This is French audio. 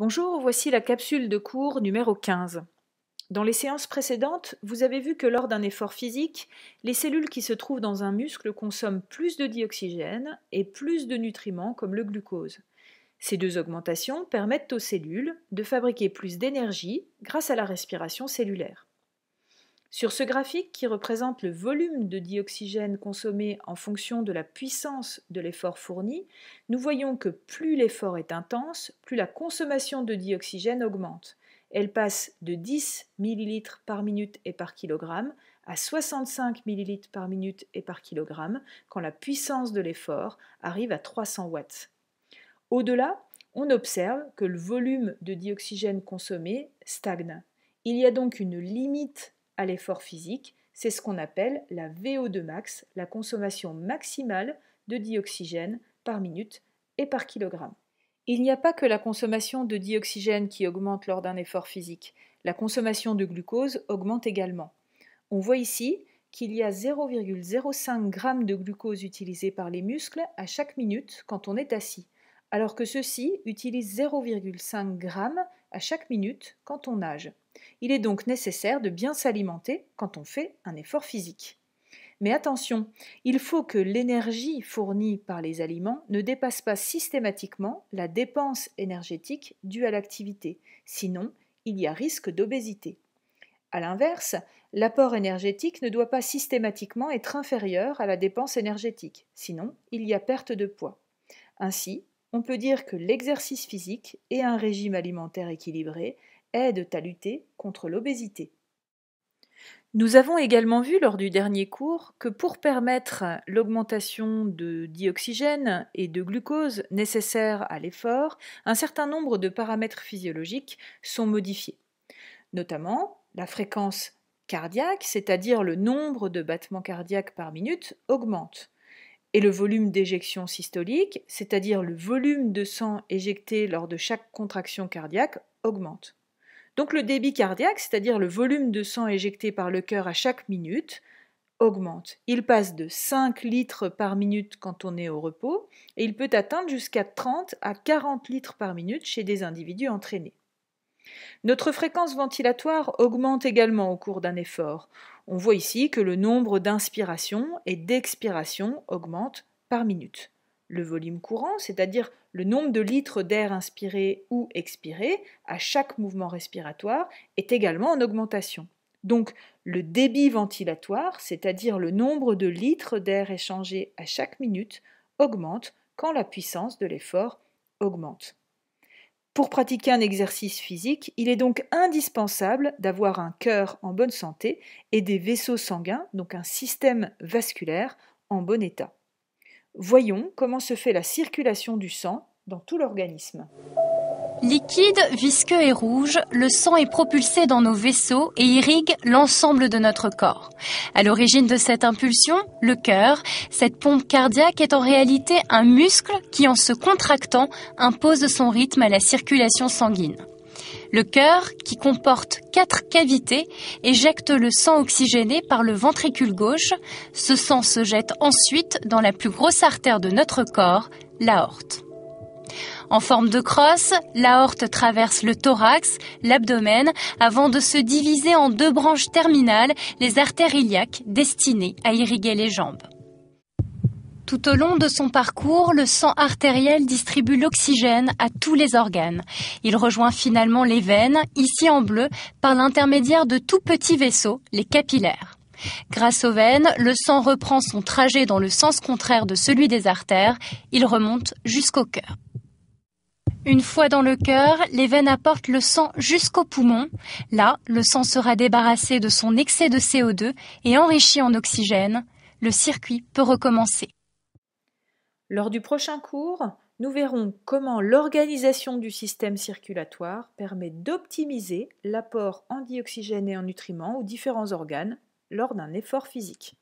Bonjour, voici la capsule de cours numéro 15. Dans les séances précédentes, vous avez vu que lors d'un effort physique, les cellules qui se trouvent dans un muscle consomment plus de dioxygène et plus de nutriments comme le glucose. Ces deux augmentations permettent aux cellules de fabriquer plus d'énergie grâce à la respiration cellulaire. Sur ce graphique qui représente le volume de dioxygène consommé en fonction de la puissance de l'effort fourni, nous voyons que plus l'effort est intense, plus la consommation de dioxygène augmente. Elle passe de 10 ml par minute et par kilogramme à 65 ml par minute et par kilogramme quand la puissance de l'effort arrive à 300 watts. Au-delà, on observe que le volume de dioxygène consommé stagne. Il y a donc une limite à l'effort physique, c'est ce qu'on appelle la VO2 max, la consommation maximale de dioxygène par minute et par kilogramme. Il n'y a pas que la consommation de dioxygène qui augmente lors d'un effort physique, la consommation de glucose augmente également. On voit ici qu'il y a 0,05 g de glucose utilisé par les muscles à chaque minute quand on est assis, alors que ceux-ci utilisent 0,5 g à chaque minute quand on nage. Il est donc nécessaire de bien s'alimenter quand on fait un effort physique. Mais attention, il faut que l'énergie fournie par les aliments ne dépasse pas systématiquement la dépense énergétique due à l'activité, sinon il y a risque d'obésité. A l'inverse, l'apport énergétique ne doit pas systématiquement être inférieur à la dépense énergétique, sinon il y a perte de poids. Ainsi, on peut dire que l'exercice physique et un régime alimentaire équilibré aident à lutter contre l'obésité. Nous avons également vu lors du dernier cours que pour permettre l'augmentation de dioxygène et de glucose nécessaires à l'effort, un certain nombre de paramètres physiologiques sont modifiés, notamment la fréquence cardiaque, c'est-à-dire le nombre de battements cardiaques par minute, augmente et le volume d'éjection systolique, c'est-à-dire le volume de sang éjecté lors de chaque contraction cardiaque, augmente. Donc le débit cardiaque, c'est-à-dire le volume de sang éjecté par le cœur à chaque minute, augmente. Il passe de 5 litres par minute quand on est au repos et il peut atteindre jusqu'à 30 à 40 litres par minute chez des individus entraînés. Notre fréquence ventilatoire augmente également au cours d'un effort. On voit ici que le nombre d'inspirations et d'expirations augmente par minute. Le volume courant, c'est-à-dire le nombre de litres d'air inspiré ou expiré à chaque mouvement respiratoire, est également en augmentation. Donc le débit ventilatoire, c'est-à-dire le nombre de litres d'air échangé à chaque minute, augmente quand la puissance de l'effort augmente. Pour pratiquer un exercice physique, il est donc indispensable d'avoir un cœur en bonne santé et des vaisseaux sanguins, donc un système vasculaire, en bon état. Voyons comment se fait la circulation du sang dans tout l'organisme. Liquide, visqueux et rouge, le sang est propulsé dans nos vaisseaux et irrigue l'ensemble de notre corps. À l'origine de cette impulsion, le cœur, cette pompe cardiaque est en réalité un muscle qui en se contractant impose son rythme à la circulation sanguine. Le cœur, qui comporte quatre cavités, éjecte le sang oxygéné par le ventricule gauche. Ce sang se jette ensuite dans la plus grosse artère de notre corps, l'aorte. En forme de crosse, l'aorte traverse le thorax, l'abdomen, avant de se diviser en deux branches terminales, les artères iliaques destinées à irriguer les jambes. Tout au long de son parcours, le sang artériel distribue l'oxygène à tous les organes. Il rejoint finalement les veines, ici en bleu, par l'intermédiaire de tout petits vaisseaux, les capillaires. Grâce aux veines, le sang reprend son trajet dans le sens contraire de celui des artères, il remonte jusqu'au cœur. Une fois dans le cœur, les veines apportent le sang jusqu'au poumon. Là, le sang sera débarrassé de son excès de CO2 et enrichi en oxygène. Le circuit peut recommencer. Lors du prochain cours, nous verrons comment l'organisation du système circulatoire permet d'optimiser l'apport en dioxygène et en nutriments aux différents organes lors d'un effort physique.